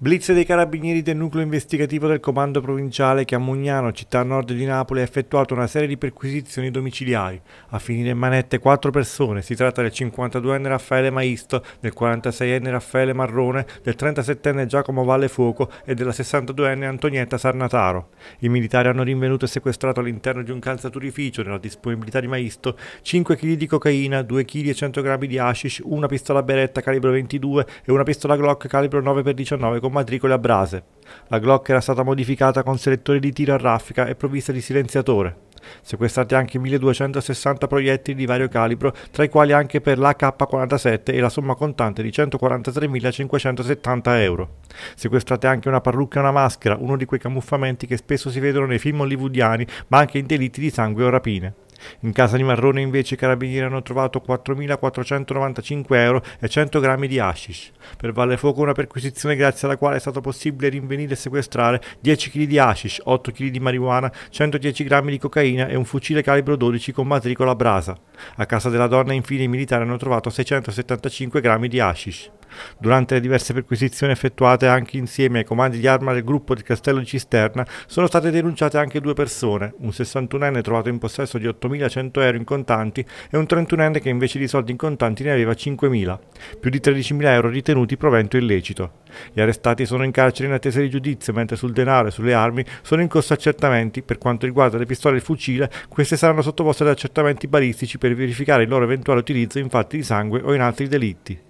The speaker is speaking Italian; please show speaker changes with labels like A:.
A: Blitz dei carabinieri del nucleo investigativo del comando provinciale che a Mugnano, città a nord di Napoli, ha effettuato una serie di perquisizioni domiciliari. A finire in manette quattro persone. Si tratta del 52enne Raffaele Maisto, del 46enne Raffaele Marrone, del 37enne Giacomo Vallefuoco e della 62enne Antonietta Sarnataro. I militari hanno rinvenuto e sequestrato all'interno di un calzaturificio, nella disponibilità di Maisto, 5 kg di cocaina, 2 kg e 100 g di hashish, una pistola beretta calibro 22 e una pistola Glock calibro 9x19 con a Brase. La Glock era stata modificata con selettore di tiro a raffica e provvista di silenziatore. Sequestrati anche 1260 proiettili di vario calibro, tra i quali anche per l'AK-47 e la somma contante di 143.570 euro. Sequestrate anche una parrucca e una maschera, uno di quei camuffamenti che spesso si vedono nei film hollywoodiani, ma anche in delitti di sangue o rapine. In casa di Marrone invece i carabinieri hanno trovato 4.495 euro e 100 grammi di hashish. Per Vallefoco una perquisizione grazie alla quale è stato possibile rinvenire e sequestrare 10 kg di hashish, 8 kg di marijuana, 110 grammi di cocaina e un fucile calibro 12 con matricola brasa. A casa della donna infine i militari hanno trovato 675 grammi di hashish. Durante le diverse perquisizioni effettuate anche insieme ai comandi di arma del gruppo del Castello di Cisterna sono state denunciate anche due persone, un 61enne trovato in possesso di 8.100 euro in contanti e un 31enne che invece di soldi in contanti ne aveva 5.000, più di 13.000 euro ritenuti provento illecito. Gli arrestati sono in carcere in attesa di giudizio, mentre sul denaro e sulle armi sono in corso accertamenti. Per quanto riguarda le pistole e il fucile, queste saranno sottoposte ad accertamenti balistici per verificare il loro eventuale utilizzo in fatti di sangue o in altri delitti.